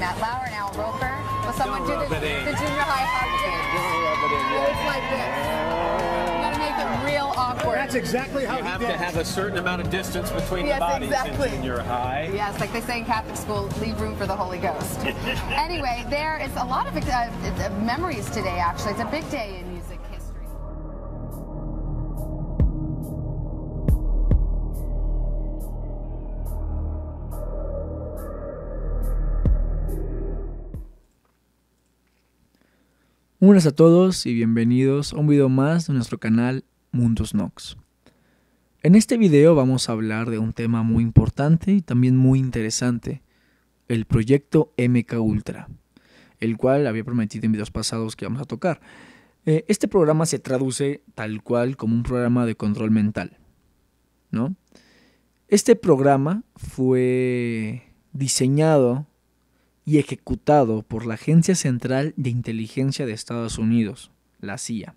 Matt Lauer and Al Will someone do the, the, junior high hug dance? It's like this. gotta make it real awkward. That's exactly how you have did. to have a certain amount of distance between yes, the bodies exactly. in your high. Yes, like they say in Catholic school, leave room for the Holy Ghost. anyway, there is a lot of uh, memories today. Actually, it's a big day in Hola a todos y bienvenidos a un video más de nuestro canal Mundos Nox. En este video vamos a hablar de un tema muy importante y también muy interesante, el proyecto MK Ultra, el cual había prometido en videos pasados que vamos a tocar. Eh, este programa se traduce tal cual como un programa de control mental, ¿no? Este programa fue diseñado y ejecutado por la Agencia Central de Inteligencia de Estados Unidos, la CIA,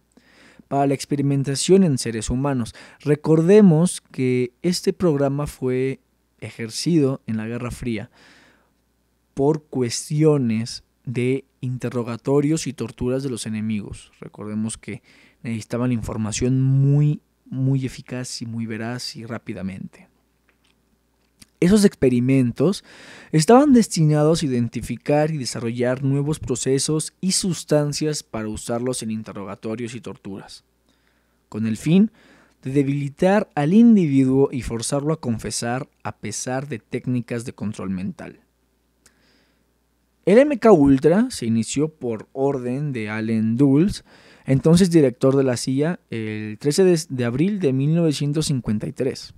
para la experimentación en seres humanos. Recordemos que este programa fue ejercido en la Guerra Fría por cuestiones de interrogatorios y torturas de los enemigos. Recordemos que necesitaban información muy, muy eficaz y muy veraz y rápidamente. Esos experimentos estaban destinados a identificar y desarrollar nuevos procesos y sustancias para usarlos en interrogatorios y torturas, con el fin de debilitar al individuo y forzarlo a confesar a pesar de técnicas de control mental. El MK Ultra se inició por orden de Allen Dulles, entonces director de la CIA, el 13 de, abril de 1953.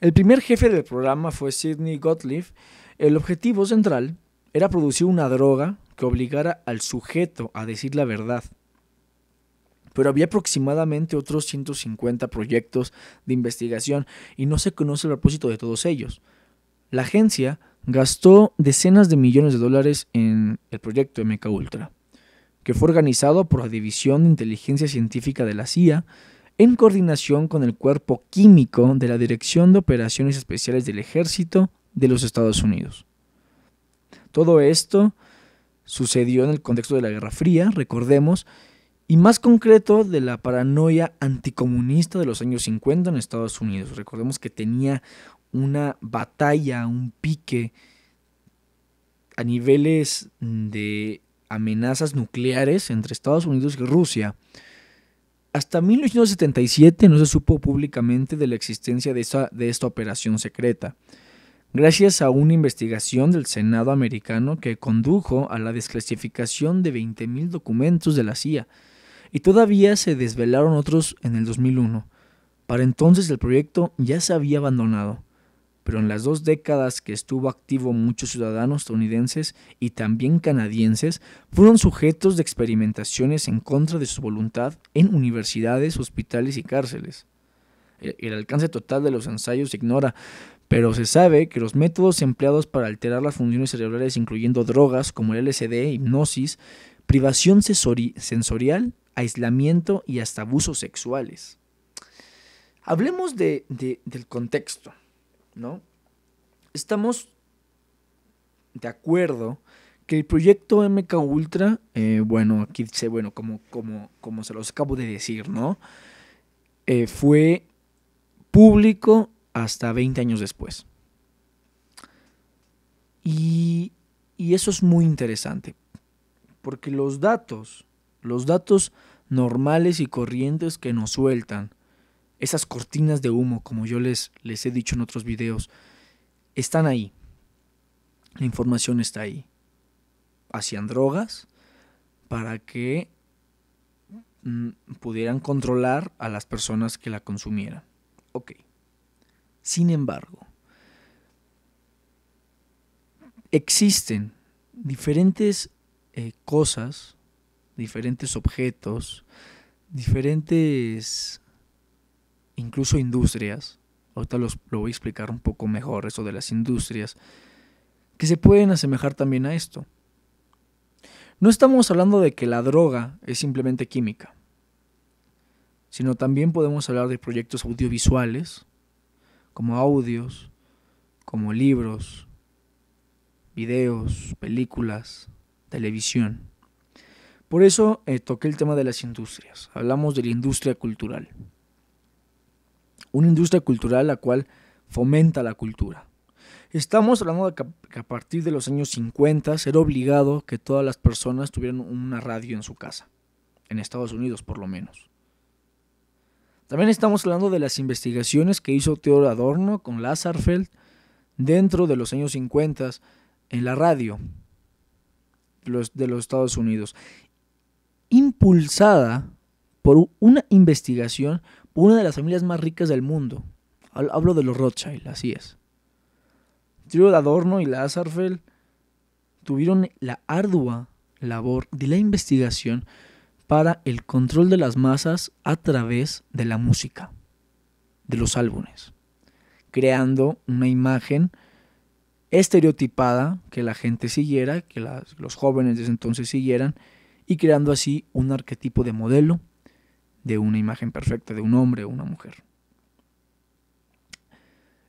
El primer jefe del programa fue Sidney Gottlieb. El objetivo central era producir una droga que obligara al sujeto a decir la verdad. Pero había aproximadamente otros 150 proyectos de investigación y no se conoce el propósito de todos ellos. La agencia gastó decenas de millones de dólares en el proyecto MKUltra, que fue organizado por la División de Inteligencia Científica de la CIA en coordinación con el cuerpo químico de la Dirección de Operaciones Especiales del Ejército de los Estados Unidos. Todo esto sucedió en el contexto de la Guerra Fría, recordemos, y más concreto de la paranoia anticomunista de los años 50 en Estados Unidos. Recordemos que tenía una batalla, un pique a niveles de amenazas nucleares entre Estados Unidos y Rusia hasta 1977 no se supo públicamente de la existencia de esta, operación secreta, gracias a una investigación del Senado americano que condujo a la desclasificación de 20.000 documentos de la CIA, y todavía se desvelaron otros en el 2001. Para entonces el proyecto ya se había abandonado pero en las dos décadas que estuvo activo muchos ciudadanos estadounidenses y también canadienses fueron sujetos de experimentaciones en contra de su voluntad en universidades, hospitales y cárceles. El, alcance total de los ensayos se ignora, pero se sabe que los métodos empleados para alterar las funciones cerebrales, incluyendo drogas como el LSD, hipnosis, privación sensorial, aislamiento y hasta abusos sexuales. Hablemos del contexto. ¿no? Estamos de acuerdo que el proyecto MK Ultra, eh, bueno, aquí dice, bueno, como, como, como se los acabo de decir, ¿no? Eh, fue público hasta 20 años después. y eso es muy interesante, porque los datos, los datos normales y corrientes que nos sueltan esas cortinas de humo, como yo les, les he dicho en otros videos, están ahí. La información está ahí. Hacían drogas para que mm, pudieran controlar a las personas que la consumieran. Ok. Sin embargo, existen diferentes eh, cosas, diferentes objetos, diferentes incluso industrias, ahorita los, lo voy a explicar un poco mejor, eso de las industrias, que se pueden asemejar también a esto. No estamos hablando de que la droga es simplemente química, sino también podemos hablar de proyectos audiovisuales, como audios, como libros, videos, películas, televisión. Por eso eh, toqué el tema de las industrias. Hablamos de la industria cultural una industria cultural la cual fomenta la cultura. Estamos hablando de que a partir de los años 50 era obligado que todas las personas tuvieran una radio en su casa, en Estados Unidos por lo menos. También estamos hablando de las investigaciones que hizo Theodore Adorno con Lazarfeld dentro de los años 50 en la radio de los Estados Unidos, impulsada por una investigación una de las familias más ricas del mundo. Hablo de los Rothschild, así es. Trio de Adorno y Lazarfeld tuvieron la ardua labor de la investigación para el control de las masas a través de la música, de los álbumes, creando una imagen estereotipada que la gente siguiera, que los jóvenes de entonces siguieran, y creando así un arquetipo de modelo de una imagen perfecta de un hombre o una mujer.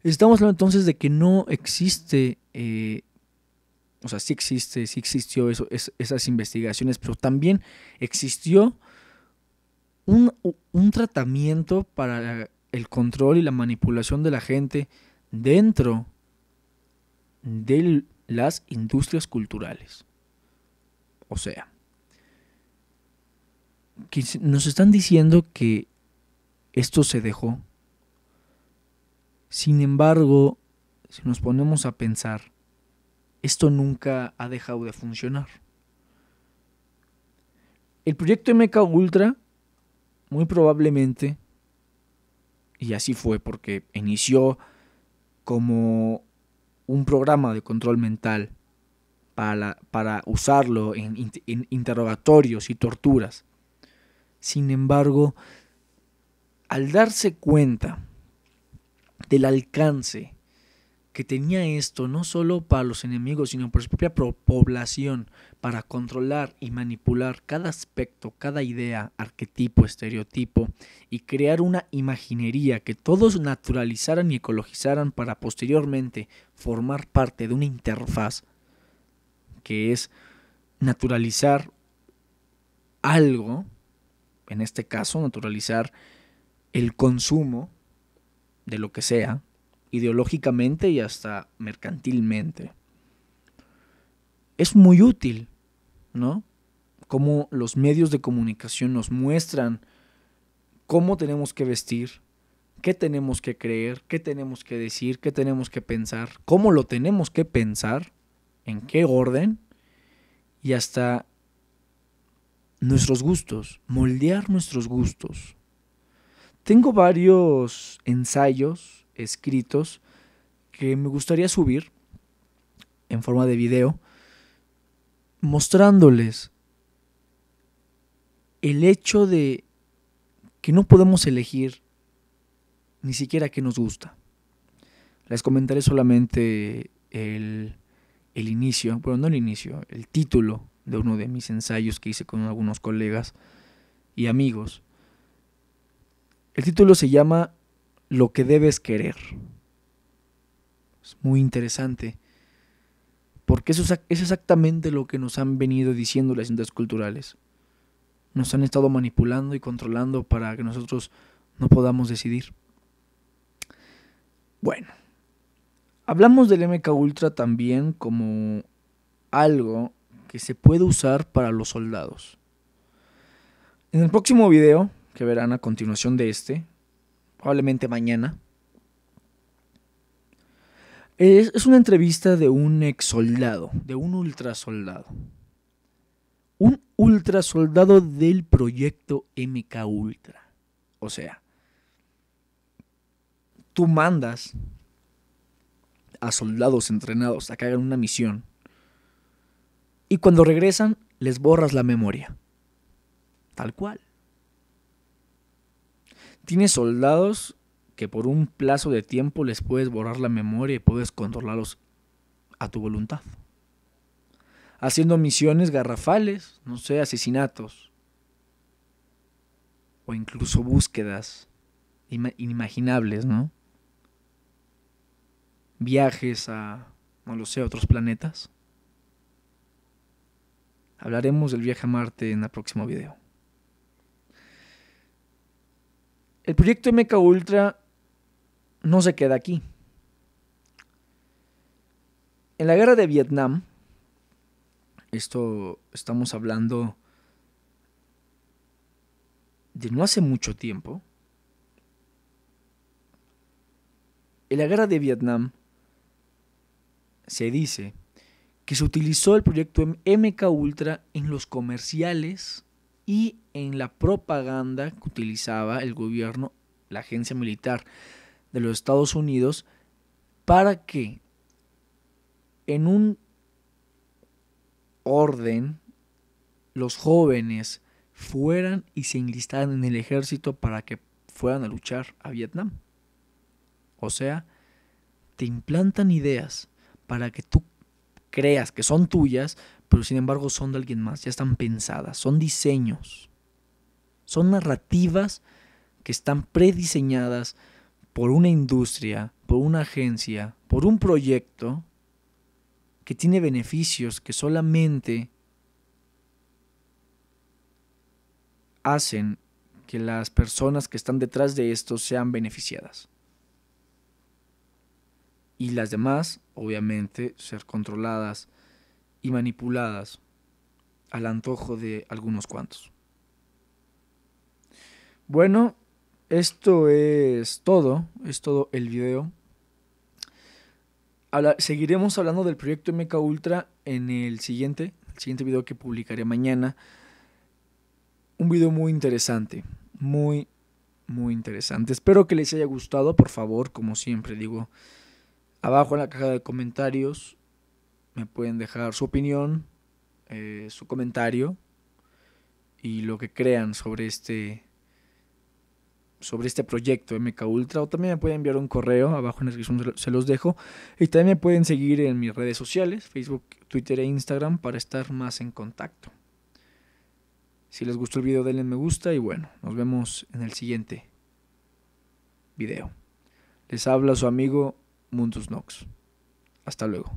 Estamos hablando entonces de que no existe, eh, o sea, sí existe, sí existió eso, esas investigaciones, pero también existió un, un tratamiento para el control y la manipulación de la gente dentro de las industrias culturales. O sea, que nos están diciendo que esto se dejó. Sin embargo, si nos ponemos a pensar, esto nunca ha dejado de funcionar. El proyecto MK Ultra, muy probablemente, y así fue porque inició como un programa de control mental para, para usarlo en interrogatorios y torturas sin embargo, al darse cuenta del alcance que tenía esto, no solo para los enemigos, sino para su propia población, para controlar y manipular cada aspecto, cada idea, arquetipo, estereotipo, y crear una imaginería que todos naturalizaran y ecologizaran para posteriormente formar parte de una interfaz que es naturalizar algo en este caso, naturalizar el consumo de lo que sea, ideológicamente y hasta mercantilmente. Es muy útil, ¿no? como los medios de comunicación nos muestran cómo tenemos que vestir, qué tenemos que creer, qué tenemos que decir, qué tenemos que pensar, cómo lo tenemos que pensar, en qué orden y hasta nuestros gustos, moldear nuestros gustos. Tengo varios ensayos escritos que me gustaría subir en forma de video, mostrándoles el hecho de que no podemos elegir ni siquiera qué nos gusta. Les comentaré solamente el, el inicio, bueno, no el inicio, el título de uno de mis ensayos que hice con algunos colegas y amigos. El título se llama Lo que debes querer. Es muy interesante, porque eso es exactamente lo que nos han venido diciendo las cintas culturales. Nos han estado manipulando y controlando para que nosotros no podamos decidir. Bueno, hablamos del MK Ultra también como algo que se puede usar para los soldados. En el próximo video, que verán a continuación de este, probablemente mañana, es, una entrevista de un ex soldado, de un ultrasoldado. Un ultra soldado del proyecto MK Ultra. O sea, tú mandas a soldados entrenados a que hagan una misión y cuando regresan, les borras la memoria. Tal cual. Tienes soldados que por un plazo de tiempo les puedes borrar la memoria y puedes controlarlos a tu voluntad. Haciendo misiones garrafales, no sé, asesinatos. O incluso búsquedas inimaginables, ¿no? Viajes a, no lo sé, otros planetas. Hablaremos del viaje a Marte en el próximo video. El proyecto MK Ultra no se queda aquí. En la guerra de Vietnam, esto estamos hablando de no hace mucho tiempo, en la guerra de Vietnam se dice que se utilizó el proyecto MK Ultra en los comerciales y en la propaganda que utilizaba el gobierno, la agencia militar de los Estados Unidos, para que en un orden los jóvenes fueran y se enlistaran en el ejército para que fueran a luchar a Vietnam. O sea, te implantan ideas para que tú creas que son tuyas, pero sin embargo son de alguien más, ya están pensadas, son diseños, son narrativas que están prediseñadas por una industria, por una agencia, por un proyecto que tiene beneficios que solamente hacen que las personas que están detrás de esto sean beneficiadas y las demás, obviamente, ser controladas y manipuladas al antojo de algunos cuantos. Bueno, esto es todo, es todo el video. seguiremos hablando del proyecto MK Ultra en el siguiente, el siguiente video que publicaré mañana. Un video muy interesante, muy, muy interesante. Espero que les haya gustado, por favor, como siempre digo, Abajo en la caja de comentarios me pueden dejar su opinión, eh, su comentario y lo que crean sobre este sobre este proyecto MK Ultra o también me pueden enviar un correo abajo en la descripción se los dejo y también me pueden seguir en mis redes sociales Facebook, Twitter e Instagram para estar más en contacto. Si les gustó el video denle me gusta y bueno, nos vemos en el siguiente video. Les habla su amigo Mundus Nox. Hasta luego.